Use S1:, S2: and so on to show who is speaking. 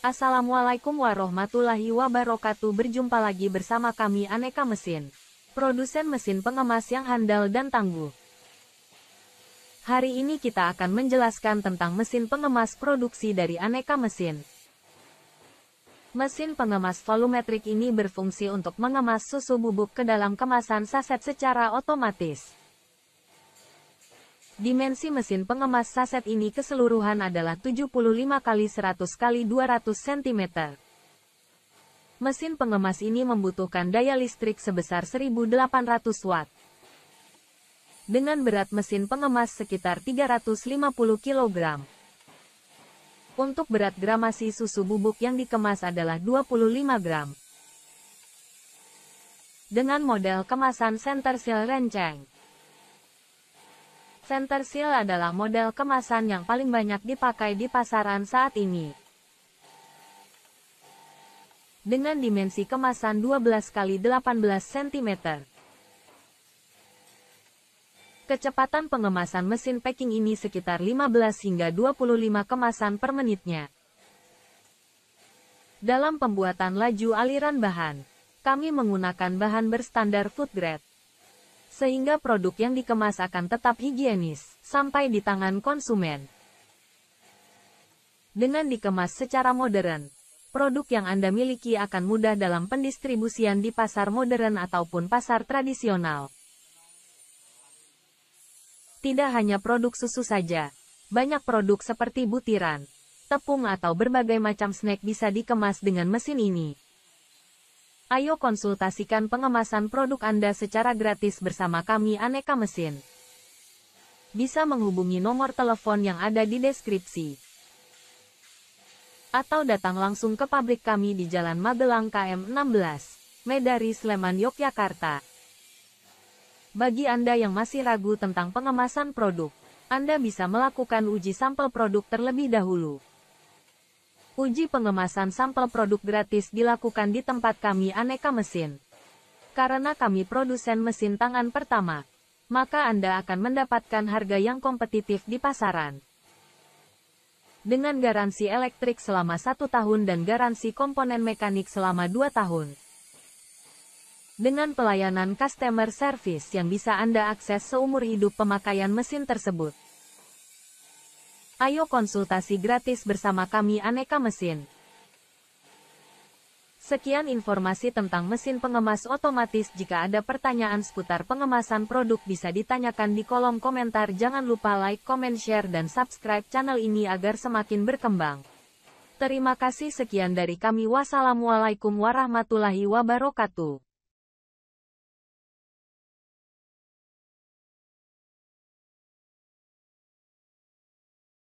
S1: Assalamualaikum warahmatullahi wabarakatuh Berjumpa lagi bersama kami Aneka Mesin Produsen mesin pengemas yang handal dan tangguh Hari ini kita akan menjelaskan tentang mesin pengemas produksi dari aneka mesin Mesin pengemas volumetrik ini berfungsi untuk mengemas susu bubuk ke dalam kemasan saset secara otomatis Dimensi mesin pengemas saset ini keseluruhan adalah 75 kali 100 x 200 cm. Mesin pengemas ini membutuhkan daya listrik sebesar 1800 watt. Dengan berat mesin pengemas sekitar 350 kg. Untuk berat gramasi susu bubuk yang dikemas adalah 25 gram. Dengan model kemasan center seal renceng Center Seal adalah model kemasan yang paling banyak dipakai di pasaran saat ini. Dengan dimensi kemasan 12 x 18 cm. Kecepatan pengemasan mesin packing ini sekitar 15 hingga 25 kemasan per menitnya. Dalam pembuatan laju aliran bahan, kami menggunakan bahan berstandar food grade sehingga produk yang dikemas akan tetap higienis sampai di tangan konsumen. Dengan dikemas secara modern, produk yang Anda miliki akan mudah dalam pendistribusian di pasar modern ataupun pasar tradisional. Tidak hanya produk susu saja, banyak produk seperti butiran, tepung atau berbagai macam snack bisa dikemas dengan mesin ini. Ayo konsultasikan pengemasan produk Anda secara gratis bersama kami Aneka Mesin. Bisa menghubungi nomor telepon yang ada di deskripsi. Atau datang langsung ke pabrik kami di Jalan Magelang KM 16, Medari Sleman Yogyakarta. Bagi Anda yang masih ragu tentang pengemasan produk, Anda bisa melakukan uji sampel produk terlebih dahulu. Uji pengemasan sampel produk gratis dilakukan di tempat kami aneka mesin. Karena kami produsen mesin tangan pertama, maka Anda akan mendapatkan harga yang kompetitif di pasaran. Dengan garansi elektrik selama satu tahun dan garansi komponen mekanik selama dua tahun dengan pelayanan customer service yang bisa Anda akses seumur hidup pemakaian mesin tersebut. Ayo konsultasi gratis bersama kami aneka mesin. Sekian informasi tentang mesin pengemas otomatis. Jika ada pertanyaan seputar pengemasan produk bisa ditanyakan di kolom komentar. Jangan lupa like, comment, share, dan subscribe channel ini agar semakin berkembang. Terima kasih sekian dari kami. Wassalamualaikum warahmatullahi wabarakatuh.